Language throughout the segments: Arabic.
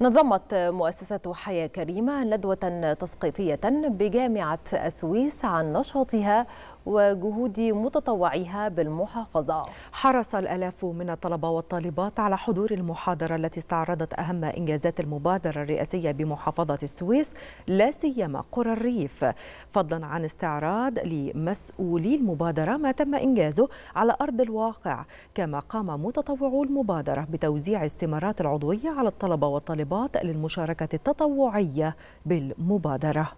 نظمت مؤسسة حياة كريمة ندوة تثقيفية بجامعة السويس عن نشاطها وجهود متطوعيها بالمحافظة حرص الألاف من الطلبة والطالبات على حضور المحاضرة التي استعرضت أهم إنجازات المبادرة الرئاسية بمحافظة السويس لا سيما قرى الريف فضلا عن استعراض لمسؤولي المبادرة ما تم إنجازه على أرض الواقع كما قام متطوعو المبادرة بتوزيع استمارات العضوية على الطلبة والطالبات للمشاركة التطوعية بالمبادرة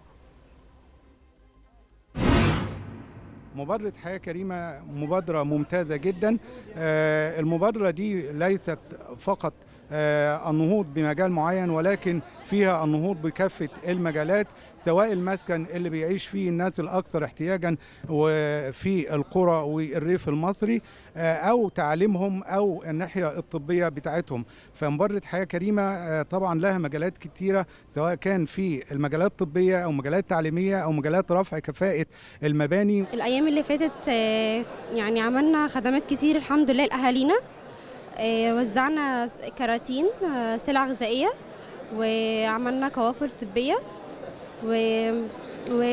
مبادرة حياة كريمة مبادرة ممتازة جدا آه، المبادرة دي ليست فقط آه، النهوض بمجال معين ولكن فيها النهوض بكافه المجالات سواء المسكن اللي بيعيش فيه الناس الاكثر احتياجا وفي القرى والريف المصري آه، او تعليمهم او الناحيه الطبيه بتاعتهم فمبادره حياه كريمه آه، طبعا لها مجالات كتيره سواء كان في المجالات الطبيه او مجالات تعليميه او مجالات رفع كفاءه المباني الايام اللي فاتت يعني عملنا خدمات كتير الحمد لله لاهالينا إيه، وزعنا كراتين آه، سلع غذائية وعملنا كوافر طبية و... و...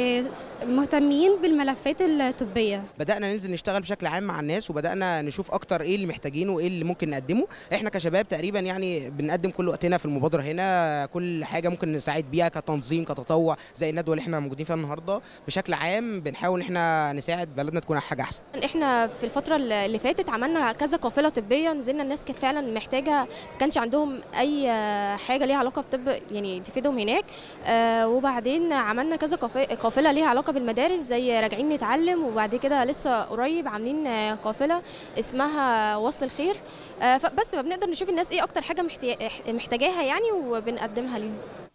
مهتمين بالملفات الطبيه بدانا ننزل نشتغل بشكل عام مع الناس وبدانا نشوف اكتر ايه اللي محتاجينه وايه اللي ممكن نقدمه احنا كشباب تقريبا يعني بنقدم كل وقتنا في المبادره هنا كل حاجه ممكن نساعد بيها كتنظيم كتطوع زي الندوه اللي احنا موجودين فيها النهارده بشكل عام بنحاول ان احنا نساعد بلدنا تكون حاجه احسن احنا في الفتره اللي فاتت عملنا كذا قافله طبيه نزلنا الناس كانت فعلا محتاجه ما كانش عندهم اي حاجه ليها علاقه بطب يعني تفيدهم هناك آه، وبعدين عملنا كذا قافله ليها علاقه علاقه بالمدارس زي راجعين نتعلم وبعد كده لسه قريب عاملين قافله اسمها وصل الخير آه، بس فبنقدر نشوف الناس ايه اكتر حاجه محتاجاها يعني وبنقدمها ليهم